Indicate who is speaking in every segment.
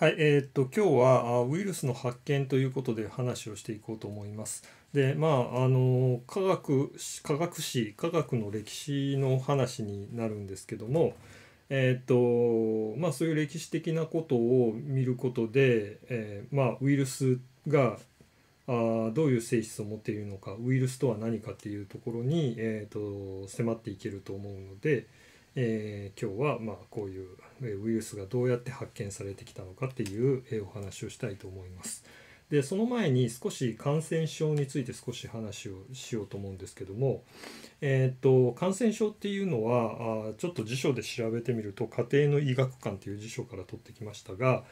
Speaker 1: はい、えー、っと今日はウイルスの発見ということで話をしていこうと思います。でまああの科学科学史科学の歴史の話になるんですけども、えー、っとまあ、そういう歴史的なことを見ることで、えー、まあ、ウイルスがあどういう性質を持っているのかウイルスとは何かっていうところに、えーと迫っていけると思うので、えー、今日はまあこういうウイルスがどうやって発見されてきたのかっていうお話をしたいと思います。でその前に少し感染症について少し話をしようと思うんですけども、えーと、と感染症っていうのはあちょっと辞書で調べてみると家庭の医学館という辞書から取ってきましたが、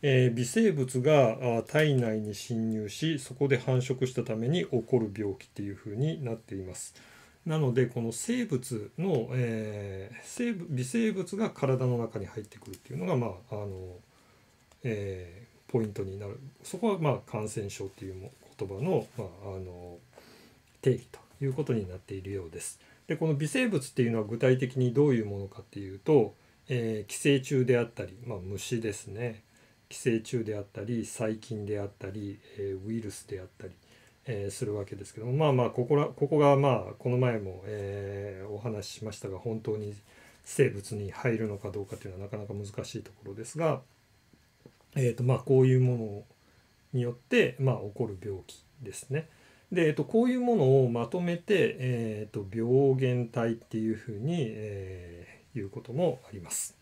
Speaker 1: えー、微生物が体内に侵入しそこで繁殖したために起こる病気っていうふうになっています。なのでこの生物の、えー、生物微生物が体の中に入ってくるっていうのが、まああのえー、ポイントになるそこは、まあ、感染症っていう言葉の,、まあ、あの定義ということになっているようです。でこの微生物っていうのは具体的にどういうものかっていうと、えー、寄生虫であったり、まあ、虫ですね寄生虫であったり細菌であったり、えー、ウイルスであったりえー、するわけですけどもまあまあここらここがまあこの前も、えー、お話ししましたが本当に生物に入るのかどうかというのはなかなか難しいところですが、えーとまあ、こういうものによって、まあ、起こる病気ですね。で、えー、とこういうものをまとめて、えー、と病原体っていうふうに、えー、いうこともあります。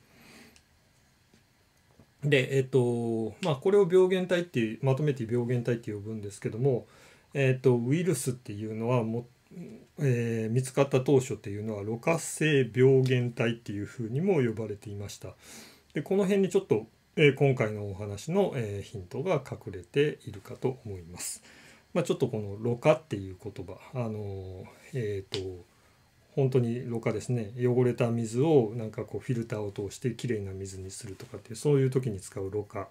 Speaker 1: で、えっと、まあ、これを病原体ってまとめて病原体って呼ぶんですけども、えーと、ウイルスっていうのはも、えー、見つかった当初っていうのはろ過性病原体っていうふうにも呼ばれていました。でこの辺にちょっと、えー、今回のお話の、えー、ヒントが隠れているかと思います。まあ、ちょっとこの「ろ過」っていう言葉あのえっ、ー、と本当にろ過ですね汚れた水をなんかこうフィルターを通してきれいな水にするとかっていうそういう時に使うろ過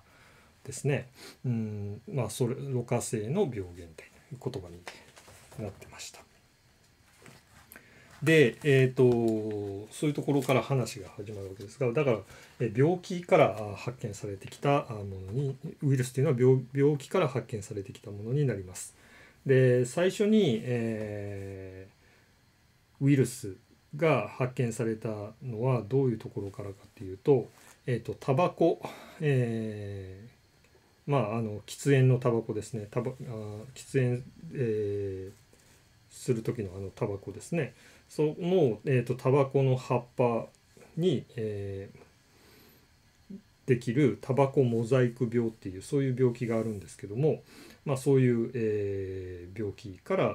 Speaker 1: ですねうんまあそれろ過性の病原体言葉になってました。で、えーと、そういうところから話が始まるわけですがだから、え病気から発見されてきたものにウイルスというのは病気から発見されてきたものになります。で最初に、えー、ウイルスが発見されたのはどういうところからかっていうと,、えーと、タバコ、えまあ、あの喫煙のタバコですねタバあ喫煙、えー、する時のあのタバコですねその、えーと、タバコの葉っぱに、えー、できるタバコモザイク病っていうそういう病気があるんですけども、まあ、そういう、えー、病気から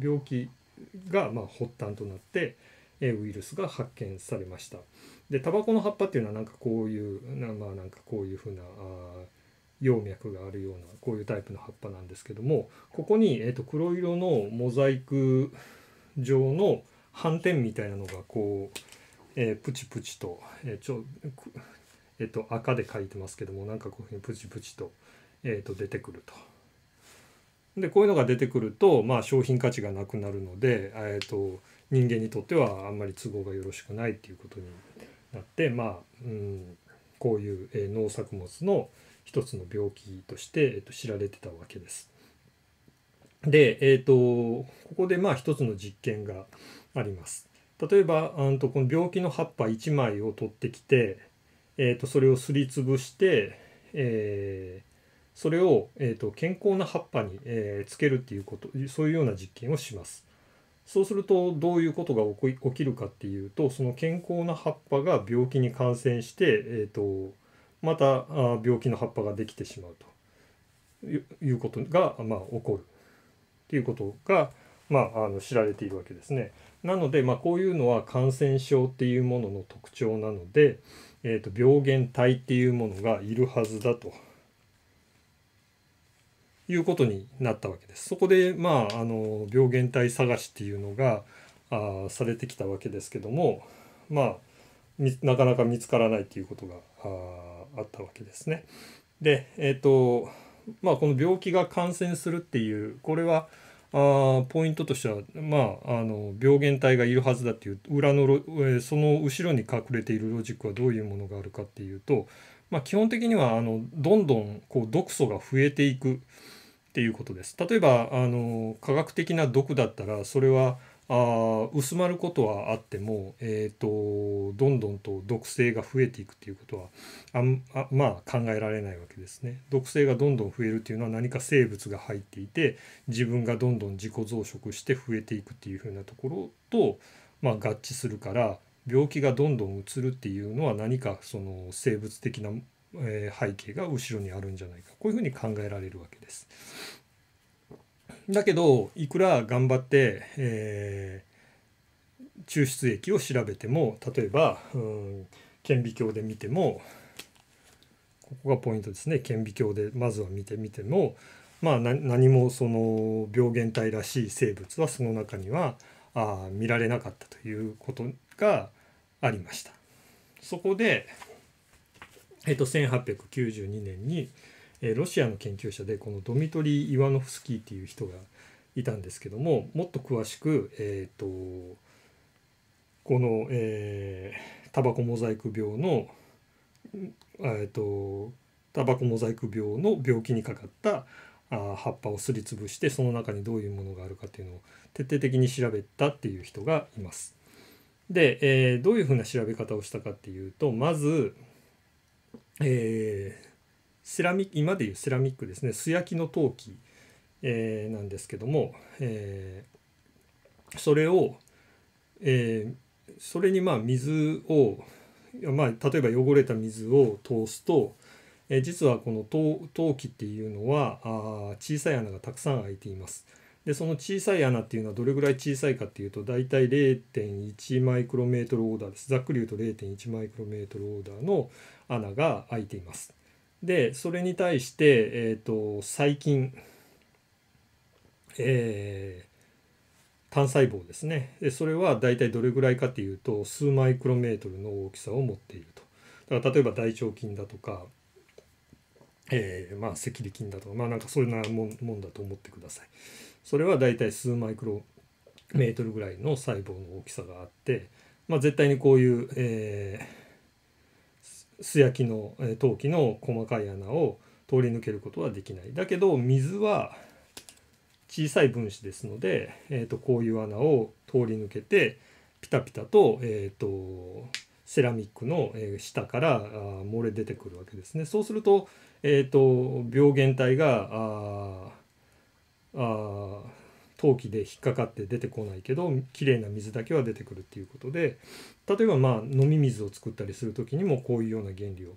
Speaker 1: 病気が、まあ、発端となって、えー、ウイルスが発見されました。でタバコの葉っぱっていうのはなんかこういうまあなんかこういうふうなあ葉脈があるようなこういうタイプの葉っぱなんですけどもここに、えー、と黒色のモザイク状の斑点みたいなのがこう、えー、プチプチと,、えー、ちょえー、と赤で描いてますけどもなんかこういうふうにプチプチと,、えー、と出てくると。でこういうのが出てくると、まあ、商品価値がなくなるので、えー、と人間にとってはあんまり都合がよろしくないっていうことになってまあ、うん、こういう、え農作物の、一つの病気として、えっと、知られてたわけです。で、えっと、ここでまあ一つの実験があります。例えばあのこの病気の葉っぱ1枚を取ってきて、えー、とそれをすりつぶして、えー、それを、えー、と健康な葉っぱに、えー、つけるっていうことそういうような実験をします。そうするとどういうことが起きるかっていうとその健康な葉っぱが病気に感染して、えーとまた病気の葉っぱができてしまうということが、まあ、起こるということが、まあ、あの知られているわけですね。なので、まあ、こういうのは感染症っていうものの特徴なので、えーと、病原体っていうものがいるはずだと。いうことになったわけです。そこでまああの病原体探しっていうのがあされてきたわけですけどもまあなかなか見つからないっていうことがああったわけですね。で、えーとまあ、この病気が感染するっていうこれはあポイントとしては、まあ、あの病原体がいるはずだっていう裏の、えー、その後ろに隠れているロジックはどういうものがあるかっていうと、まあ、基本的にはあのどんどんこう毒素が増えていくっていうことです。例えばあの科学的な毒だったらそれはあ薄まることはあっても、えーと、どんどんと毒性が増えていくということはあまあ考えられないわけですね。毒性がどんどん増えるというのは何か生物が入っていて自分がどんどん自己増殖して増えていくっていうふうなところと、まあ、合致するから病気がどんどんうつるっていうのは何かその生物的な、え背景が後ろにあるんじゃないかこういうふうに考えられるわけです。だけどいくら頑張って、えー、抽出液を調べても例えば、うん、顕微鏡で見てもここがポイントですね顕微鏡でまずは見てみても、まあ、何もその病原体らしい生物はその中にはあ見られなかったということがありました。そこで、えっと、1892年に、えロシアの研究者でこのドミトリー・イワノフスキーっていう人がいたんですけどももっと詳しく、えーと、この、えー、タバコモザイク病の、えーと、とタバコモザイク病の病気にかかったあ葉っぱをすりつぶしてその中にどういうものがあるかっていうのを徹底的に調べたっていう人がいます。で、えー、どういうふうな調べ方をしたかっていうとまず、えーセラミック今でいうセラミックですね素焼きの陶器、えー、なんですけども、えー、それを、えー、それにまあ水を、まあ、例えば汚れた水を通すと、えー、実はこの陶陶器っていうのはあ小さい穴がたくさん開いています。でその小さい穴っていうのはどれぐらい小さいかっていうと大体0.1マイクロメートルオーダーですざっくり言うと0.1マイクロメートルオーダーの穴が開いています。でそれに対して、えーと、細菌、えー、単細胞ですねでそれは大体どれぐらいかっていうと数マイクロメートルの大きさを持っているとだから例えば大腸菌だとか、えー、まあ赤痢菌だとかまあなんかそういうなもんもんだと思ってくださいそれは大体数マイクロメートルぐらいの細胞の大きさがあって、まあ、絶対にこういう、えー素焼きの陶器の細かい穴を通り抜けることはできないだけど水は小さい分子ですので、えー、とこういう穴を通り抜けてピタピタと,、えー、とセラミックの下から漏れ出てくるわけですね。そうすると,、えー、と病原体がああ陶器で引っかかって出てこないけど綺麗な水だけは出てくるっていうことで例えばまあ飲み水を作ったりする時にもこういうような原理を、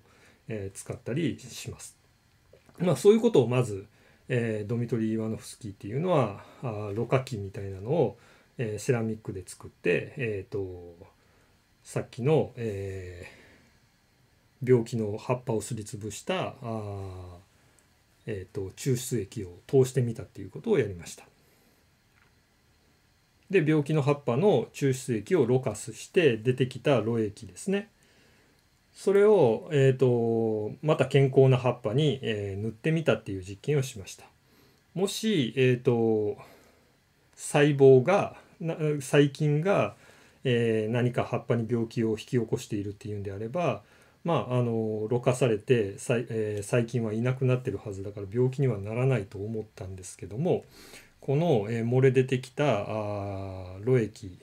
Speaker 1: えー、使ったりします。まあ、そういうことをまず、えー、ドミトリー・イワノフスキーっていうのはあろ過器みたいなのを、えー、セラミックで作って、えーと、さっきの、えー、病気の葉っぱをすりつぶしたあ、えーと抽出液を通してみたっていうことをやりました。で病気の葉っぱの抽出液をろ過して出てきたろ液ですねそれを、えーと、また健康な葉っぱに、えー、塗ってみたっていう実験をしましたもし、えーと、細胞が細菌が、えー、何か葉っぱに病気を引き起こしているっていうんであればまあ、あのろ過されて細,、えー、細菌はいなくなってるはずだから病気にはならないと思ったんですけども、この、え漏れ出てきたあ炉液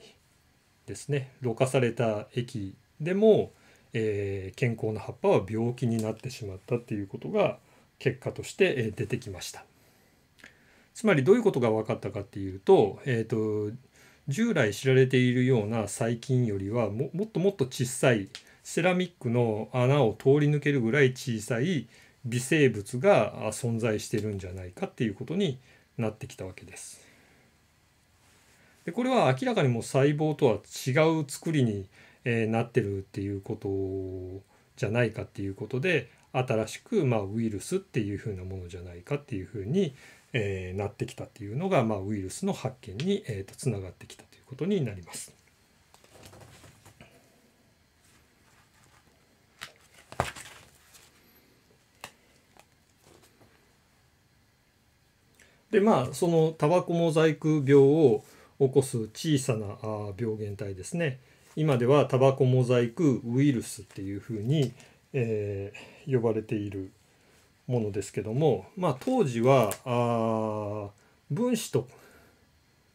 Speaker 1: ですねろ過された液でも、えー、健康な葉っぱは病気になってしまったっていうことが結果として、え出てきました。つまりどういうことが分かったかっていうと,、えーと、従来知られているような細菌よりはもっともっと小さいセラミックの穴を通り抜けるぐらい小さい微生物が存在してるんじゃないかっていうことになってきたわけです。でこれは明らかにもう細胞とは違う作りに、えー、なってるっていうことじゃないかっていうことで新しく、まあ、ウイルスっていうふうなものじゃないかっていうふうに、えー、なってきたっていうのが、まあ、ウイルスの発見に、えーと、つながってきたということになります。でまあそのタバコザイク病を起こす小さな病原体ですね今ではタバコモザイクウイルスっていうふうに、えー、呼ばれているものですけども、まあ、当時はあ分子と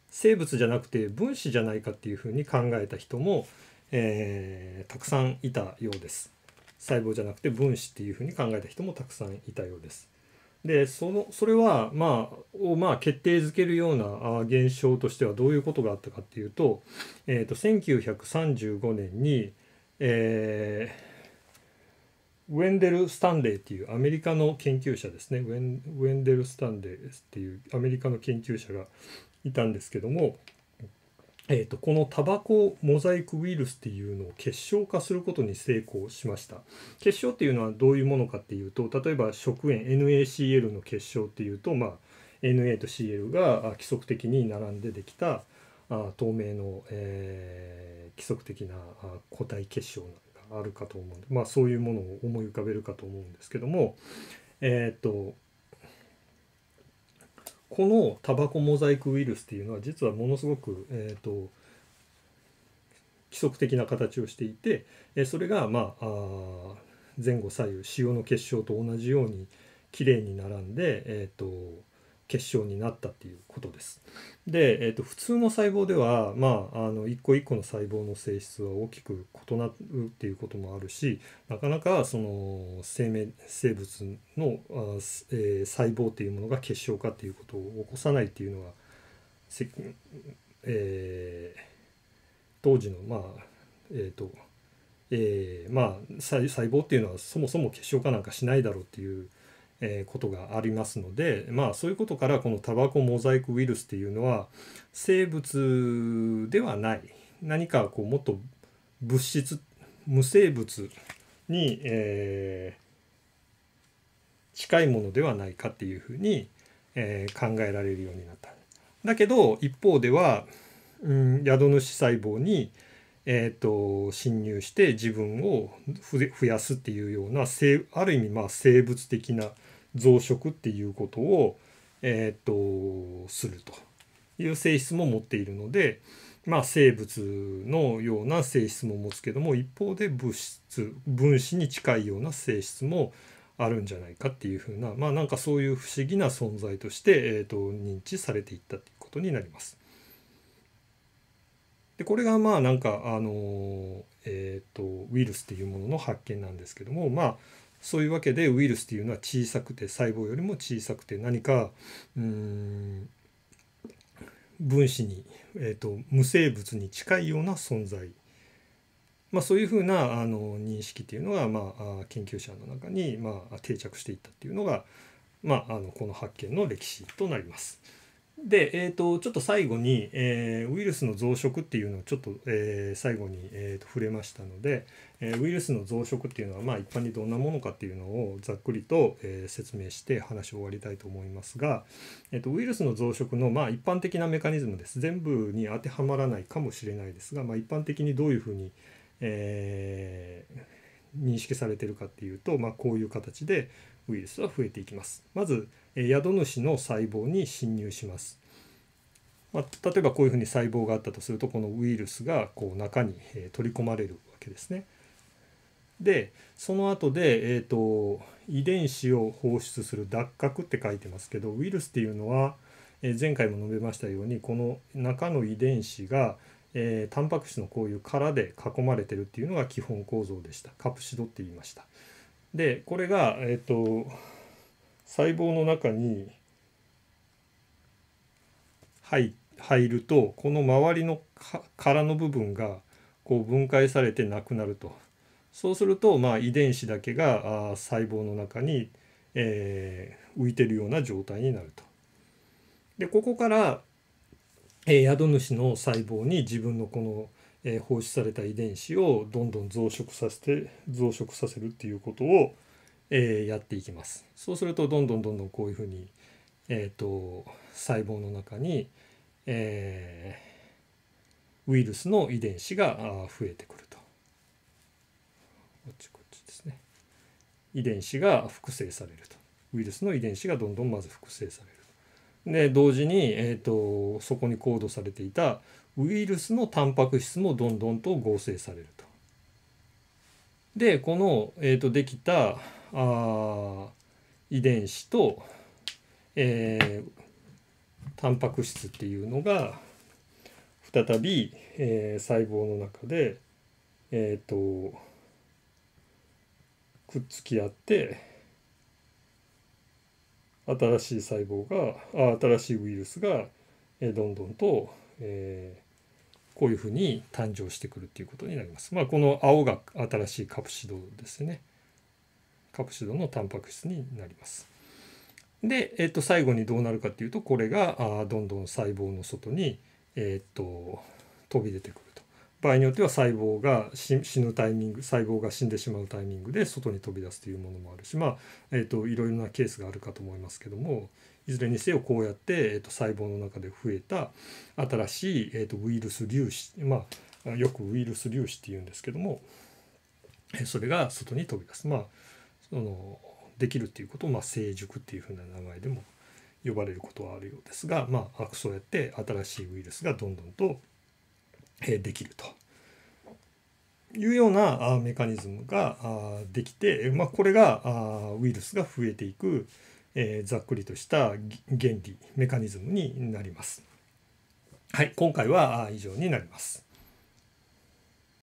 Speaker 1: 生物じゃなくて分子じゃないかっていうふうに考えた人も、えー、たくさんいたようです。細胞じゃなくて分子っていうふうに考えた人もたくさんいたようです。でそのそれは、まあ、を、まあ、決定づけるような現象としてはどういうことがあったかっていうと,、えーと、1935年に、えー、ウェンデル・スタンレーっていうアメリカの研究者ですねウェンデル・スタンレーっていうアメリカの研究者がいたんですけどもえーと、このタバコモザイクウイルスっていうのを結晶化することに成功しました結晶っていうのはどういうものかっていうと例えば食塩 NaCl の結晶っていうと、まあ、Na と Cl が規則的に並んでできたあ透明の、えー、規則的な個体結晶があるかと思うんで、まあ、そういうものを思い浮かべるかと思うんですけどもえっ、ー、とこのタバコモザイクウイルスっていうのは実はものすごく、えーと、規則的な形をしていて、えそれが、まあ、あ前後左右潮の結晶と同じようにきれいに並んで、えーと結晶になったっていうことです。で、えーと、普通の細胞では、まあ、あの一個一個の細胞の性質は大きく異なるっていうこともあるしなかなかその生命生物のあ、えー、細胞っていうものが結晶化っていうことを起こさないっていうのが、えー、当時のまあえっ、ー、とえー、まあ細胞っていうのはそもそも結晶化なんかしないだろうっていうえー、ことがありますので、まあ、そういうことからこのタバコモザイクウイルスっていうのは生物ではない何かこうもっと物質無生物に、えー、近いものではないかっていうふうに、えー、考えられるようになった。だけど一方では、うん、宿主細胞に、えーと、侵入して自分を増やすっていうようなある意味まあ生物的な、増殖っていうことを、えー、っとするという性質も持っているので、まあ、生物のような性質も持つけども一方で物質分子に近いような性質もあるんじゃないかっていうふうなまあなんかそういう不思議な存在として、えー、と認知されていったということになります。でこれがまあなんかあのえっ、ー、とウイルスっていうものの発見なんですけどもまあそういうわけでウイルスっていうのは小さくて細胞よりも小さくて何かうん分子に、えーと、無生物に近いような存在、まあ、そういうふうなあの認識っていうのが、まあ、研究者の中に、まあ、定着していったっていうのが、まあ、あのこの発見の歴史となります。で、えーと、ちょっと最後に、えー、ウイルスの増殖っていうのをちょっと、えー、最後に、えーと、触れましたので、えー、ウイルスの増殖っていうのは、まあ、一般にどんなものかっていうのをざっくりと、え説明して話を終わりたいと思いますが、えーと、ウイルスの増殖の、まあ、一般的なメカニズムです全部に当てはまらないかもしれないですが、まあ、一般的にどういうふうに、え認識されてるかっていうと、まあ、こういう形でウイルスは増えていきます。まず宿主の細胞に侵入します。まあ、例えばこういうふうに細胞があったとするとこのウイルスがこう中に取り込まれるわけですね。でその後で、えーと、遺伝子を放出する脱核って書いてますけどウイルスっていうのは、え前回も述べましたようにこの中の遺伝子が、えー、タンパク質のこういう殻で囲まれてるっていうのが基本構造でしたカプシドって言いました。でこれが、えーと細胞の中に入入るとこの周りの殻の部分がこう分解されてなくなるとそうすると、まあ、遺伝子だけが細胞の中に、え浮いてるような状態になると。でここから、え宿主の細胞に自分のこの、え放出された遺伝子をどんどん増殖させて増殖させるっていうことをえー、やっていきます。そうするとどんどんどんどんこういうふうに、えーと、細胞の中に、えー、ウイルスの遺伝子が増えてくると。こっちこっちですね。遺伝子が複製されると。ウイルスの遺伝子がどんどんまず複製される。で同時に、えーと、そこにコードされていたウイルスのタンパク質もどんどんと合成されると。でこの、えーとできたあ遺伝子と、えー、タンパク質っていうのが再び、えー、細胞の中で、えーと、くっつき合って新しい細胞があ新しいウイルスが、えー、どんどんと、えー、こういうふうに誕生してくるっていうことになります。まあ、この青が新しいカプシドですね。カプシドのタンパク質になります。で、えっと、最後にどうなるかっていうとこれがあどんどん細胞の外に、えっと飛び出てくると場合によっては細胞が死ぬタイミング細胞が死んでしまうタイミングで外に飛び出すというものもあるしまあ、えっといろいろなケースがあるかと思いますけどもいずれにせよこうやって、えっと、細胞の中で増えた新しい、えっと、ウイルス粒子まあよくウイルス粒子っていうんですけどもそれが外に飛び出す。まあそのできるっていうことを、まあ、成熟っていうふうな名前でも呼ばれることはあるようですが、まあ、そうやって新しいウイルスがどんどんと、えできるというようなあメカニズムがあできて、まあ、これがあウイルスが増えていく、えー、ざっくりとした原理メカニズムになります。はい、今回は以上になります。